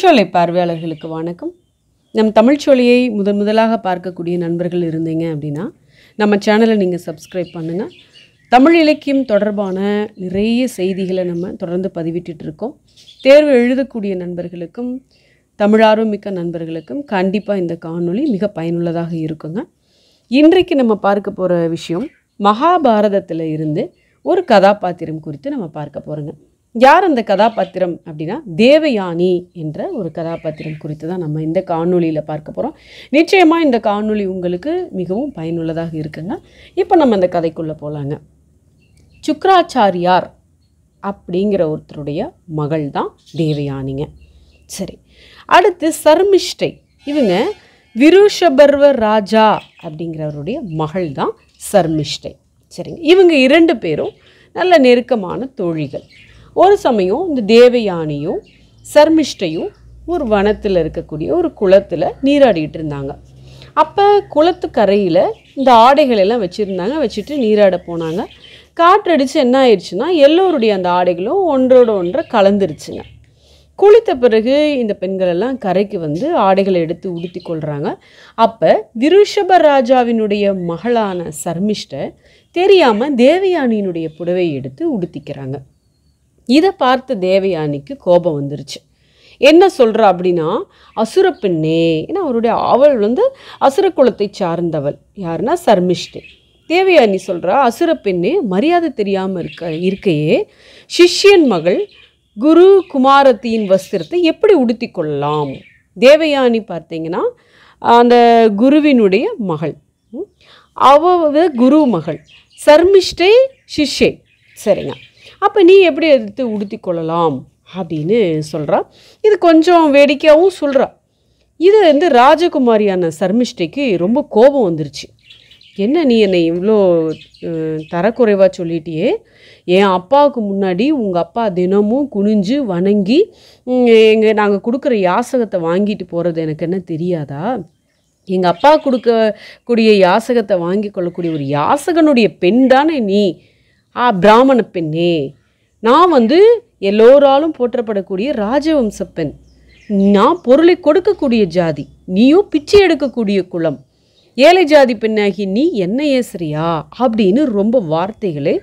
தமிழ்ச்சோலை பார்வையாளர்களுக்கு வணக்கம் நம் தமிழ்ச்சோலையை முதன் முதலாக பார்க்கக்கூடிய நண்பர்கள் இருந்தீங்க அப்படின்னா நம்ம சேனலை நீங்கள் சப்ஸ்கிரைப் பண்ணுங்கள் தமிழ் இலக்கியம் தொடர்பான நிறைய செய்திகளை நம்ம தொடர்ந்து பதிவிட்டுருக்கோம் தேர்வு எழுதக்கூடிய நண்பர்களுக்கும் மிக்க நண்பர்களுக்கும் கண்டிப்பாக இந்த காணொளி மிக பயனுள்ளதாக இருக்குங்க இன்றைக்கு நம்ம பார்க்க போகிற விஷயம் மகாபாரதத்தில் இருந்து ஒரு கதாபாத்திரம் குறித்து நம்ம பார்க்க போகிறோங்க யார் அந்த கதாபாத்திரம் அப்படின்னா தேவயானி என்ற ஒரு கதாபாத்திரம் குறித்து தான் நம்ம இந்த காணொலியில் பார்க்க போகிறோம் நிச்சயமாக இந்த காணொலி உங்களுக்கு மிகவும் பயனுள்ளதாக இருக்குங்க இப்போ நம்ம அந்த கதைக்குள்ளே போகலாங்க சுக்கராச்சாரியார் அப்படிங்கிற ஒருத்தருடைய மகள் தான் தேவயானிங்க சரி அடுத்து சர்மிஷ்டை இவங்க விருஷபர்வ ராஜா அப்படிங்கிறவருடைய மகள் தான் சர்மிஷ்டை சரிங்க இவங்க இரண்டு பேரும் நல்ல நெருக்கமான தோழிகள் ஒரு சமயம் இந்த தேவயானியும் சர்மிஷ்டையும் ஒரு வனத்தில் இருக்கக்கூடிய ஒரு குளத்தில் நீராடிக்கிட்டு இருந்தாங்க அப்போ குளத்து கரையில் இந்த ஆடைகள் எல்லாம் வச்சுருந்தாங்க வச்சுட்டு நீராட போனாங்க காற்றடிச்சு என்ன ஆயிடுச்சுன்னா எல்லோருடைய அந்த ஆடைகளும் ஒன்றோட ஒன்றை கலந்துருச்சுங்க குளித்த பிறகு இந்த பெண்கள் எல்லாம் கரைக்கு வந்து ஆடைகளை எடுத்து உடுத்தி கொள்கிறாங்க அப்போ விருஷப ராஜாவினுடைய மகளான சர்மிஷ்டை தெரியாமல் தேவயானியினுடைய புடவை எடுத்து உடுத்திக்கிறாங்க இதை பார்த்து தேவயானிக்கு கோபம் வந்துருச்சு என்ன சொல்கிறா அப்படின்னா அசுரப்பெண்ணே ஏன்னா அவருடைய அவள் வந்து அசுர குலத்தை சார்ந்தவள் யாருன்னா சர்மிஷ்டே தேவயானி சொல்கிறா அசுரப்பெண்ணே மரியாதை தெரியாமல் இருக்க இருக்கையே சிஷ்யன் மகள் குரு குமாரத்தியின் வஸ்திரத்தை எப்படி உடுத்தி கொள்ளலாம் தேவயானி பார்த்தீங்கன்னா அந்த குருவினுடைய மகள் அவ குரு மகள் சர்மிஷ்டை சிஷ்யை சரிங்க அப்போ நீ எப்படி எடுத்து உடுத்தி கொள்ளலாம் அப்படின்னு சொல்கிறா இது கொஞ்சம் வேடிக்கையாகவும் சொல்கிறா இது வந்து ராஜகுமாரியான சர்மிஷ்டைக்கு ரொம்ப கோபம் வந்துருச்சு என்ன நீ என்னை இவ்வளோ தரக்குறைவாக சொல்லிட்டியே என் அப்பாவுக்கு முன்னாடி உங்கள் அப்பா தினமும் குனிஞ்சு வணங்கி எங்கள் நாங்கள் கொடுக்குற யாசகத்தை வாங்கிட்டு போகிறது எனக்கு என்ன தெரியாதா எங்கள் அப்பா கொடுக்கக்கூடிய யாசகத்தை வாங்கி கொள்ளக்கூடிய ஒரு யாசகனுடைய பெண் தானே நீ ஆ பிராமண பெண்ணே நான் வந்து எல்லோராலும் போற்றப்படக்கூடிய ராஜவம்ச பெண் நான் பொருளை கொடுக்கக்கூடிய ஜாதி நீயும் பிச்சை எடுக்கக்கூடிய குலம் ஏழை ஜாதி பெண்ணாகி நீ என்ன ஏசுறியா அப்படின்னு ரொம்ப வார்த்தைகளை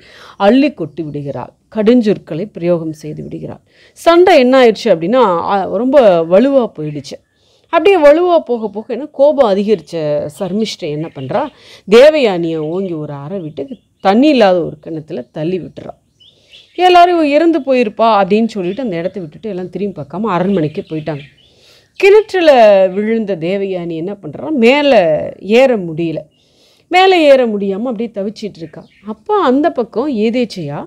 அள்ளி கொட்டி விடுகிறாள் கடுஞ்சொற்களை பிரயோகம் செய்து விடுகிறாள் சண்டை என்ன ஆயிடுச்சு அப்படின்னா ரொம்ப வலுவாக போயிடுச்சு அப்படியே வலுவாக போக போக என்ன கோபம் அதிகரித்த சர்மிஷ்டை என்ன பண்ணுறா தேவயானியை ஓங்கி ஒரு அறை விட்டு தண்ணி இல்லாத ஒரு கிணத்துல தள்ளி விட்டுறா எல்லோரும் இறந்து போயிருப்பா அப்படின்னு சொல்லிட்டு அந்த இடத்த விட்டுட்டு எல்லாம் திரும்பி பார்க்காம அரண்மனைக்கு போயிட்டாங்க கிணற்றில் விழுந்த தேவயானி என்ன பண்ணுறா மேலே ஏற முடியல மேலே ஏற முடியாமல் அப்படியே தவிச்சிட்டு இருக்கா அப்போ அந்த பக்கம் ஏதேச்சையா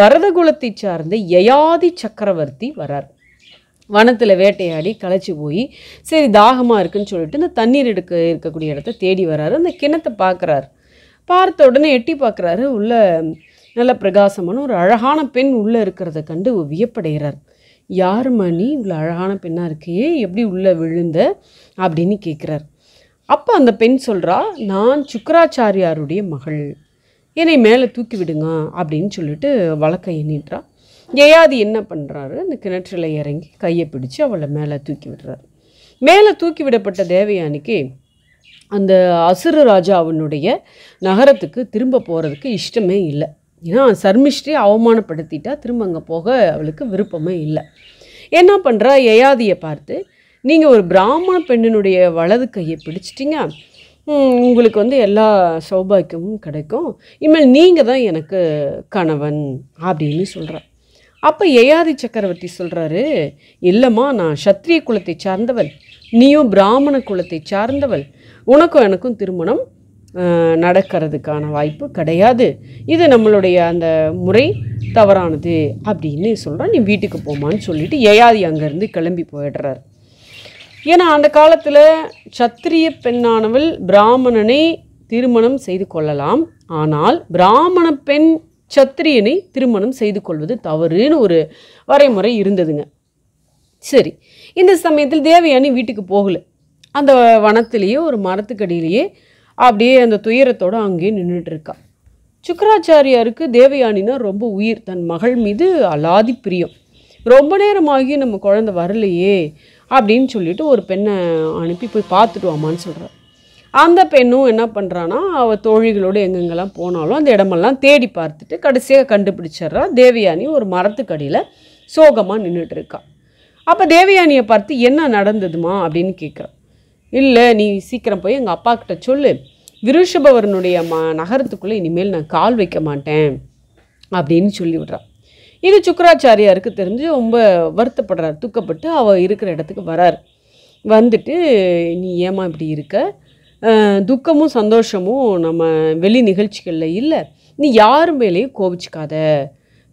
பரதகுலத்தை சார்ந்த யயாதி சக்கரவர்த்தி வரார் வனத்தில் வேட்டையாடி களைச்சி போய் சரி தாகமாக இருக்குன்னு சொல்லிட்டு இந்த தண்ணீர் எடுக்க இருக்கக்கூடிய இடத்த தேடி வராரு அந்த கிணத்தை பார்க்குறாரு பார்த்த உடனே எட்டி பார்க்குறாரு உள்ள நல்ல பிரகாசமான ஒரு அழகான பெண் உள்ளே இருக்கிறத கண்டு வியப்படைகிறார் யார் மணி இவ்வளோ அழகான பெண்ணாக இருக்கே எப்படி உள்ளே விழுந்த அப்படின்னு கேட்குறார் அப்போ அந்த பெண் சொல்கிறா நான் சுக்கராச்சாரியாருடைய மகள் என்னை மேலே தூக்கி விடுங்க அப்படின்னு சொல்லிட்டு வழக்கை எண்ணிட்டுறா ஏயாது என்ன பண்ணுறாரு அந்த கிணற்றில் இறங்கி கையை பிடிச்சு அவளை மேலே தூக்கி விடுறாரு மேலே தூக்கி விடப்பட்ட தேவயானிக்கு அந்த அசுர ராஜா அவனுடைய நகரத்துக்கு திரும்ப போகிறதுக்கு இஷ்டமே இல்லை ஏன்னா சர்மிஷ்டி அவமானப்படுத்திட்டா திரும்ப அங்கே போக அவளுக்கு விருப்பமே இல்லை என்ன பண்ணுறா யயாதியை பார்த்து நீங்கள் ஒரு பிராமண பெண்ணினுடைய வலது கையை பிடிச்சிட்டிங்க உங்களுக்கு வந்து எல்லா சௌபாக்கியமும் கிடைக்கும் இனிமேல் நீங்கள் தான் எனக்கு கணவன் அப்படின்னு சொல்கிறார் அப்போ ஏயாதி சக்கரவர்த்தி சொல்கிறாரு இல்லைம்மா நான் சத்திரிய குலத்தை சார்ந்தவள் நீயும் பிராமண குலத்தை சார்ந்தவள் உனக்கும் எனக்கும் திருமணம் நடக்கிறதுக்கான வாய்ப்பு கிடையாது இது நம்மளுடைய அந்த முறை தவறானது அப்படின்னு சொல்கிறான் நீ வீட்டுக்கு போமான்னு சொல்லிவிட்டு ஏயாதி அங்கேருந்து கிளம்பி போயிடுறார் ஏன்னா அந்த காலத்தில் சத்திரிய பெண்ணானவள் பிராமணனை திருமணம் செய்து கொள்ளலாம் ஆனால் பிராமண பெண் சத்திரியனை திருமணம் செய்து கொள்வது தவறுன்னு ஒரு வரைமுறை இருந்ததுங்க சரி இந்த சமயத்தில் தேவயானி வீட்டுக்கு போகலை அந்த வனத்திலேயே ஒரு மரத்துக்கடியிலேயே அப்படியே அந்த துயரத்தோடு அங்கேயே நின்றுட்டு இருக்கா சுக்கராச்சாரியாருக்கு தேவயானினா ரொம்ப உயிர் தன் மகள் மீது அலாதி பிரியம் ரொம்ப நேரமாகி நம்ம குழந்தை வரலையே அப்படின்னு சொல்லிட்டு ஒரு பெண்ணை அனுப்பி போய் பார்த்துட்டு வாமான்னு சொல்கிறார் அந்த பெண்ணும் என்ன பண்ணுறான்னா அவள் தோழிகளோடு எங்கெங்கெல்லாம் போனாலும் அந்த இடமெல்லாம் தேடி பார்த்துட்டு கடைசியாக கண்டுபிடிச்சிட்றா தேவயானி ஒரு மரத்துக்கடியில் சோகமாக நின்றுட்டு இருக்கா அப்போ தேவயானியை பார்த்து என்ன நடந்ததுமா அப்படின்னு கேட்குறா இல்லை நீ சீக்கிரம் போய் எங்கள் அப்பா கிட்ட சொல்லு விருஷபவரனுடைய ம நகரத்துக்குள்ளே இனிமேல் நான் கால் வைக்க மாட்டேன் அப்படின்னு சொல்லி விடுறான் இது சுக்கராச்சாரியாருக்கு தெரிஞ்சு ரொம்ப வருத்தப்படுறார் துக்கப்பட்டு அவள் இருக்கிற இடத்துக்கு வரார் வந்துட்டு நீ ஏமா இப்படி இருக்க துக்கமும் சந்தோஷமும் நம்ம வெளி நிகழ்ச்சிகளில் இல்லை நீ யார் மேலேயும் கோபிச்சிக்காத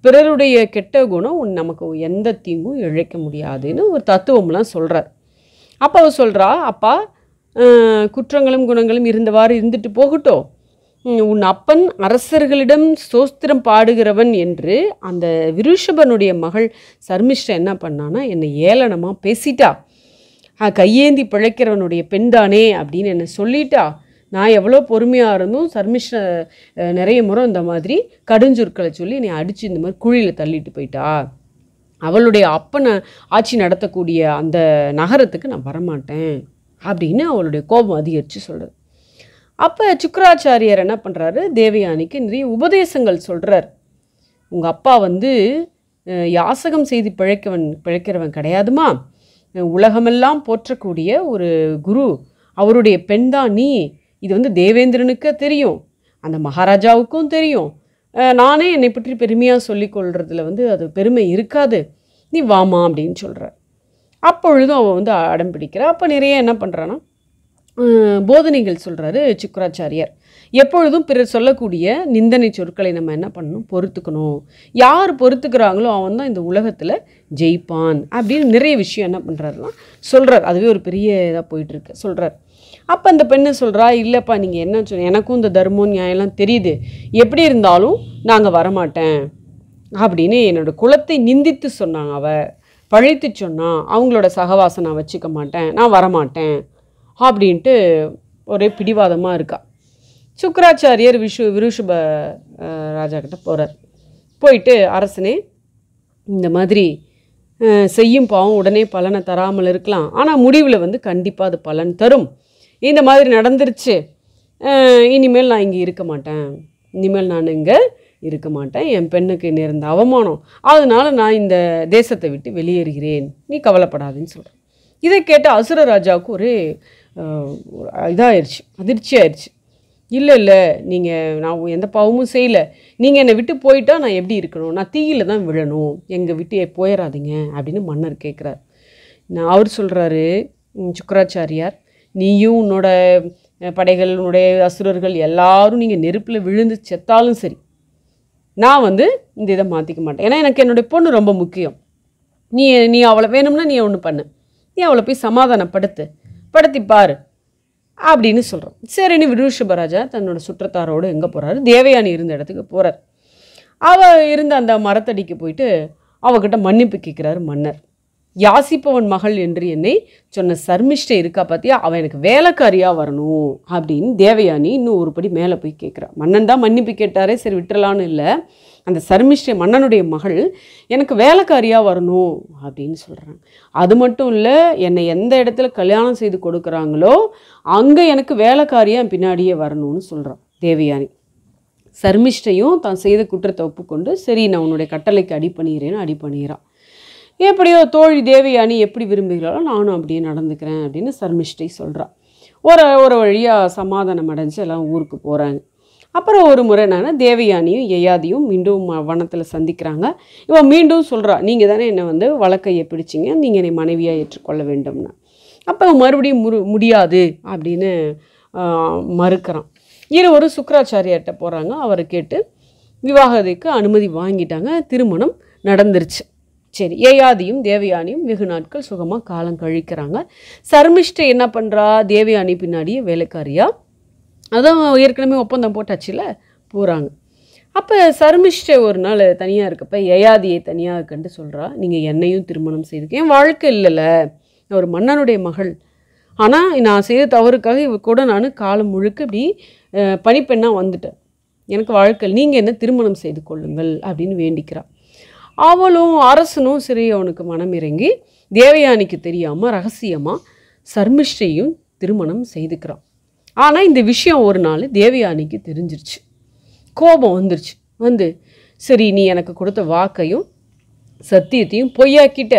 பிறருடைய கெட்ட குணம் உன் நமக்கு எந்த தீங்கும் இழைக்க முடியாதுன்னு ஒரு தத்துவம்லாம் சொல்கிறார் அப்போ அவர் சொல்கிறா அப்பா குற்றங்களும் குணங்களும் இருந்தவாறு இருந்துட்டு போகட்டும் உன் அப்பன் அரசர்களிடம் சோஸ்திரம் பாடுகிறவன் என்று அந்த விருஷபனுடைய மகள் சர்மிஷ்டா என்ன பண்ணான்னா என்னை ஏளனமாக பேசிட்டா கையேந்தி பிழைக்கிறவனுடைய பெண் தானே அப்படின்னு என்னை சொல்லிட்டா நான் எவ்வளோ பொறுமையாக இருந்தும் சர்மிஷ்ட நிறைய முறை இந்த மாதிரி கடுஞ்சொற்களை சொல்லி என்னை அடித்து இந்த மாதிரி குழியில் தள்ளிட்டு போயிட்டா அவளுடைய அப்பனை ஆட்சி நடத்தக்கூடிய அந்த நகரத்துக்கு நான் வரமாட்டேன் அப்படின்னு அவளுடைய கோபம் அதிகரித்து சொல்கிறது அப்போ சுக்கராச்சாரியர் என்ன பண்ணுறாரு தேவயானிக்கு நிறைய உபதேசங்கள் சொல்கிறார் உங்கள் அப்பா வந்து யாசகம் செய்து பிழைக்கவன் பிழைக்கிறவன் கிடையாதுமா உலகமெல்லாம் போற்றக்கூடிய ஒரு குரு அவருடைய பெண்தான் நீ இது வந்து தேவேந்திரனுக்கு தெரியும் அந்த மகாராஜாவுக்கும் தெரியும் நானே என்னை பற்றி பெருமையாக சொல்லிக்கொள்றதுல வந்து அது பெருமை இருக்காது நீ வாமா அப்படின்னு சொல்கிற அப்பொழுதும் அவன் வந்து அடம் பிடிக்கிறா அப்போ நிறைய என்ன பண்ணுறான்னா போதனைகள் சொல்கிறாரு சுக்கராச்சாரியார் எப்பொழுதும் பிறர் சொல்லக்கூடிய நிந்தனை சொற்களை நம்ம என்ன பண்ணணும் பொறுத்துக்கணும் யார் பொறுத்துக்கிறாங்களோ அவன் தான் இந்த உலகத்தில் ஜெயிப்பான் அப்படின்னு நிறைய விஷயம் என்ன பண்ணுறாருன்னா சொல்கிறார் அதுவே ஒரு பெரிய இதாக போயிட்டுருக்கு சொல்கிறார் அப்போ அந்த பெண்ணு சொல்கிறா இல்லைப்பா நீங்கள் என்ன சொன்ன எனக்கும் இந்த தர்மம் நியாயம்லாம் தெரியுது எப்படி இருந்தாலும் நாங்கள் வரமாட்டேன் அப்படின்னு என்னோடய குலத்தை நிந்தித்து சொன்னாங்க அவள் பழித்து சொன்னால் அவங்களோட சகவாசம் நான் வச்சுக்க மாட்டேன் நான் வரமாட்டேன் அப்படின்ட்டு ஒரே பிடிவாதமாக இருக்கா சுக்கராச்சாரியர் விஷு விருஷப ராஜா கிட்ட போகிறார் போயிட்டு அரசனே இந்த மாதிரி செய்யும் பாவம் உடனே பலனை தராமல் இருக்கலாம் ஆனால் முடிவில் வந்து கண்டிப்பாக அது பலன் தரும் இந்த மாதிரி நடந்துருச்சு இனிமேல் நான் இங்கே இருக்க மாட்டேன் இனிமேல் நான் இங்கே இருக்க மாட்டேன் என் பெண்ணுக்கு நேர்ந்த அவமானம் அதனால் நான் இந்த தேசத்தை விட்டு வெளியேறுகிறேன் நீ கவலைப்படாதுன்னு சொல்கிறேன் இதை கேட்ட அசுர ராஜாவுக்கு ஒரு இதாகிடுச்சு அதிர்ச்சி ஆயிடுச்சு இல்லை இல்லை நீங்கள் நான் எந்த பாவமும் செய்யலை நீங்கள் என்னை விட்டு போயிட்டால் நான் எப்படி இருக்கணும் நான் தீயில் தான் விழணும் எங்கள் விட்டு போயிடாதீங்க அப்படின்னு மன்னர் கேட்குறாரு நான் அவர் சொல்கிறாரு சுக்கராச்சாரியார் நீயும் உன்னோட படைகள் உன்னுடைய அசுரர்கள் எல்லாரும் நீங்கள் நெருப்பில் விழுந்து செத்தாலும் சரி நான் வந்து இந்த இதை மாற்றிக்க மாட்டேன் ஏன்னா எனக்கு என்னுடைய பொண்ணு ரொம்ப முக்கியம் நீ நீ அவளை வேணும்னா நீ ஒன்று பண்ணு நீ அவளை போய் சமாதானப்படுத்து படுத்தி பாரு அப்படின்னு சொல்கிறோம் சரின்னு விருஷபராஜா தன்னோட சுற்றத்தாரோடு எங்கே போகிறாரு தேவயானி இருந்த இடத்துக்கு போகிறார் அவள் இருந்த அந்த மரத்தடிக்கு போயிட்டு அவகிட்ட மன்னிப்பு கேட்குறாரு மன்னர் யாசிப்பவன் மகள் என்று என்னை சொன்ன சர்மிஷ்டை இருக்கா பார்த்தியா அவன் எனக்கு வேலைக்காரியாக வரணும் அப்படின்னு தேவயானி இன்னும் ஒருபடி மேலே போய் கேட்குறான் மன்னன் தான் மன்னிப்பு கேட்டாரே சரி விட்டுறலான்னு இல்லை அந்த சர்மிஷ்டை மன்னனுடைய மகள் எனக்கு வேலைக்காரியாக வரணும் அப்படின்னு சொல்கிறாங்க அது மட்டும் இல்லை என்னை எந்த இடத்துல கல்யாணம் செய்து கொடுக்குறாங்களோ அங்கே எனக்கு வேலைக்காரியாக பின்னாடியே வரணும்னு சொல்கிறான் தேவயானி சர்மிஷ்டையும் தான் செய்த குற்றத்தை ஒப்புக்கொண்டு சரி நான் உன்னுடைய கட்டளைக்கு அடி பண்ணிடுறேன்னு அடி பண்ணிடுறான் எப்படியோ தோழி தேவயானி எப்படி விரும்புகிறாரோ நானும் அப்படியே நடந்துக்கிறேன் அப்படின்னு சர்மிஷ்டை சொல்கிறாள் ஒரு ஒரு வழியாக சமாதானம் அடைஞ்சு எல்லாம் ஊருக்கு போகிறாங்க அப்புறம் ஒரு முறை நான் தேவயானியும் யயாதியும் மீண்டும் வனத்தில் சந்திக்கிறாங்க இவன் மீண்டும் சொல்கிறா நீங்கள் தானே என்னை வந்து வழக்கையை பிடிச்சிங்க நீங்கள் என்னை மனைவியாக ஏற்றுக்கொள்ள வேண்டும்னா அப்போ மறுபடியும் முரு முடியாது அப்படின்னு மறுக்கிறான் இருவரும் சுக்கராச்சாரியார்கிட்ட போகிறாங்க அவரை கேட்டு விவாகத்துக்கு அனுமதி வாங்கிட்டாங்க திருமணம் நடந்துருச்சு சரி ஏயாதியும் தேவயானியும் வெகு நாட்கள் சுகமாக காலம் கழிக்கிறாங்க சர்மிஷ்டை என்ன பண்ணுறா தேவயானி பின்னாடியே வேலைக்காரியா அதான் ஏற்கனவே ஒப்பந்தம் போட்டாச்சுல போகிறாங்க அப்போ சர்மிஷ்டை ஒரு நாள் தனியாக இருக்கப்ப ஏயாதியை தனியாக கண்டு சொல்கிறா நீங்கள் என்னையும் திருமணம் செய்துக்க என் வாழ்க்கை இல்லைல்ல ஒரு மன்னனுடைய மகள் ஆனால் நான் செய்த தவறுக்காக இவ கூட நான் காலம் முழுக்க இப்படி பனிப்பெண்ணாக வந்துட்டேன் எனக்கு வாழ்க்கை நீங்கள் என்ன திருமணம் செய்து கொள்ளுங்கள் அப்படின்னு வேண்டிக்கிறாள் அவளும் அரசனும் சிறியவனுக்கு மனம் இறங்கி தேவயானிக்கு தெரியாமல் ரகசியமாக சர்மிஷ்டையும் திருமணம் செய்துக்கிறான் ஆனால் இந்த விஷயம் ஒரு நாள் தேவயானிக்கு தெரிஞ்சிருச்சு கோபம் வந்துருச்சு வந்து சரி நீ எனக்கு கொடுத்த வாக்கையும் சத்தியத்தையும் பொய்யாக்கிட்ட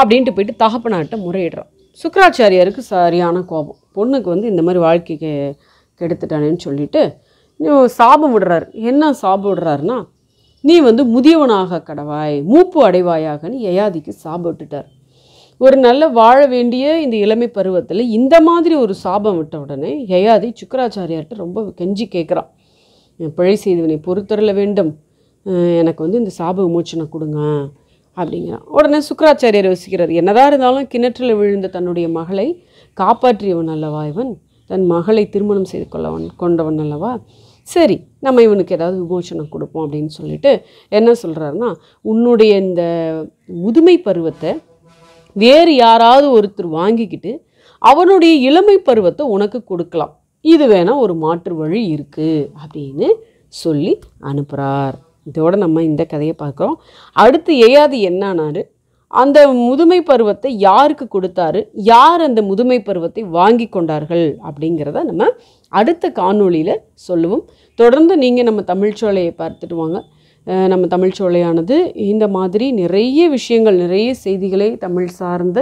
அப்படின்ட்டு போயிட்டு தகப்பனாட்ட முறையிடுறான் சுக்கராச்சாரியாருக்கு சரியான கோபம் பொண்ணுக்கு வந்து இந்த மாதிரி வாழ்க்கைக்கு கெடுத்துட்டானேன்னு சொல்லிட்டு சாபம் விடுறாரு என்ன சாபம் விடுறாருன்னா நீ வந்து முதியவனாக கடவாய் மூப்பு அடைவாயாகன்னு யயாதிக்கு சாப்பிட்டுட்டார் ஒரு நல்ல வாழ வேண்டிய இந்த இளமை பருவத்தில் இந்த மாதிரி ஒரு சாபம் விட்ட உடனே யயாதி சுக்கராச்சாரியார்கிட்ட ரொம்ப கெஞ்சி கேட்குறான் பிழை செய்தவனை பொறுத்தரல வேண்டும் எனக்கு வந்து இந்த சாப விமோச்சனை கொடுங்க அப்படிங்கிறான் உடனே சுக்கராச்சாரியர் யோசிக்கிறார் என்னதான் இருந்தாலும் கிணற்றில் விழுந்த தன்னுடைய மகளை காப்பாற்றியவன் அல்லவா இவன் தன் மகளை திருமணம் செய்து கொள்ளவன் கொண்டவன் அல்லவா சரி நம்ம இவனுக்கு ஏதாவது விமோசனம் கொடுப்போம் அப்படின்னு சொல்லிட்டு என்ன சொல்கிறாருன்னா உன்னுடைய இந்த முதுமை பருவத்தை வேறு யாராவது ஒருத்தர் வாங்கிக்கிட்டு அவனுடைய இளமை பருவத்தை உனக்கு கொடுக்கலாம் இது வேணால் ஒரு மாற்று வழி இருக்குது அப்படின்னு சொல்லி அனுப்புகிறார் இதோடு நம்ம இந்த கதையை பார்க்குறோம் அடுத்து ஏயாது என்னானாரு அந்த முதுமை பருவத்தை யாருக்கு கொடுத்தாரு யார் அந்த முதுமை பருவத்தை வாங்கி கொண்டார்கள் அப்படிங்கிறத நம்ம அடுத்த காணொளியில் சொல்லுவோம் தொடர்ந்து நீங்கள் நம்ம தமிழ்ச்சோலையை பார்த்துட்டு வாங்க நம்ம தமிழ்ச்சோலையானது இந்த மாதிரி நிறைய விஷயங்கள் நிறைய செய்திகளை தமிழ் சார்ந்த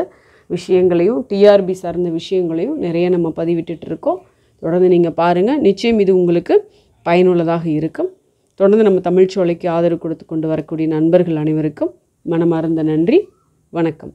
விஷயங்களையும் டிஆர்பி சார்ந்த விஷயங்களையும் நிறைய நம்ம பதிவிட்டுட்டு இருக்கோம் தொடர்ந்து நீங்கள் பாருங்கள் நிச்சயம் இது உங்களுக்கு பயனுள்ளதாக இருக்கும் தொடர்ந்து நம்ம தமிழ்ச்சோலைக்கு ஆதரவு கொடுத்து கொண்டு வரக்கூடிய நண்பர்கள் அனைவருக்கும் மனமார்ந்த நன்றி வணக்கம்